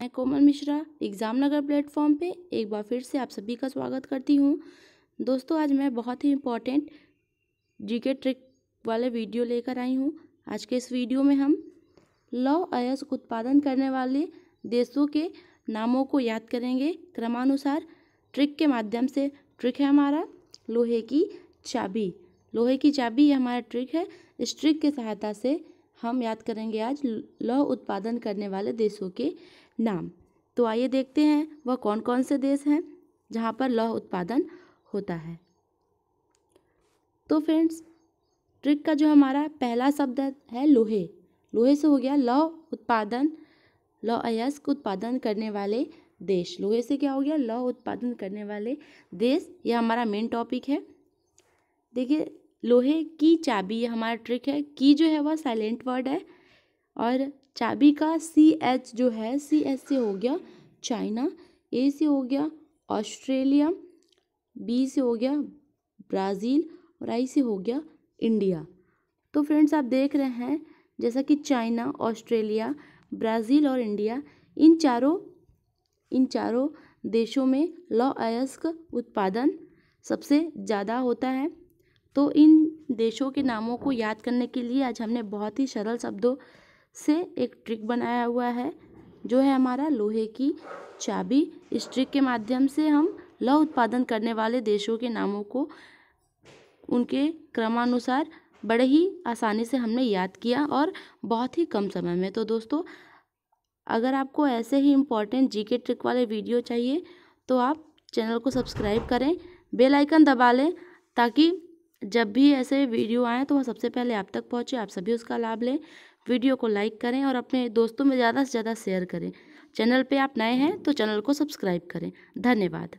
मैं Komal Mishra exam Nagar platform पे एक बार फिर से आप सभी का स्वागत करती हूँ दोस्तों आज मैं बहुत ही इम्पॉर्टेंट जीके ट्रिक वाले वीडियो लेकर आई हूँ आज के इस वीडियो में हम लौ अयस्क उत्पादन करने वाले देशों के नामों को याद करेंगे क्रमानुसार ट्रिक के माध्यम से ट्रिक है हमारा लोहे की चाबी लोहे की चाबी ये हमारा ट्रिक है इस ट्रिक की सहायता से हम याद करेंगे आज लौह उत्पादन करने वाले देशों के नाम तो आइए देखते हैं वह कौन कौन से देश हैं जहाँ पर लौह उत्पादन होता है तो फ्रेंड्स ट्रिक का जो हमारा पहला शब्द है लोहे लोहे से हो गया लौह उत्पादन लौह अयस्क उत्पादन करने वाले देश लोहे से क्या हो गया लौह उत्पादन करने वाले देश यह हमारा मेन टॉपिक है देखिए लोहे की चाबी हमारा ट्रिक है की जो है वह साइलेंट वर्ड है और चाबी का सी एच जो है सी एच से हो गया चाइना ए से हो गया ऑस्ट्रेलिया बी से हो गया ब्राज़ील और आई से हो गया इंडिया तो फ्रेंड्स आप देख रहे हैं जैसा कि चाइना ऑस्ट्रेलिया ब्राज़ील और इंडिया इन चारों इन चारों देशों में लौ अयस्क उत्पादन सबसे ज़्यादा होता है तो इन देशों के नामों को याद करने के लिए आज हमने बहुत ही सरल शब्दों से एक ट्रिक बनाया हुआ है जो है हमारा लोहे की चाबी इस ट्रिक के माध्यम से हम लौह उत्पादन करने वाले देशों के नामों को उनके क्रमानुसार बड़े ही आसानी से हमने याद किया और बहुत ही कम समय में तो दोस्तों अगर आपको ऐसे ही इम्पॉर्टेंट जीके ट्रिक वाले वीडियो चाहिए तो आप चैनल को सब्सक्राइब करें बेल आइकन दबा लें ताकि जब भी ऐसे वीडियो आएँ तो वह सबसे पहले आप तक पहुँचे आप सभी उसका लाभ लें वीडियो को लाइक करें और अपने दोस्तों में ज़्यादा से ज़्यादा शेयर करें चैनल पे आप नए हैं तो चैनल को सब्सक्राइब करें धन्यवाद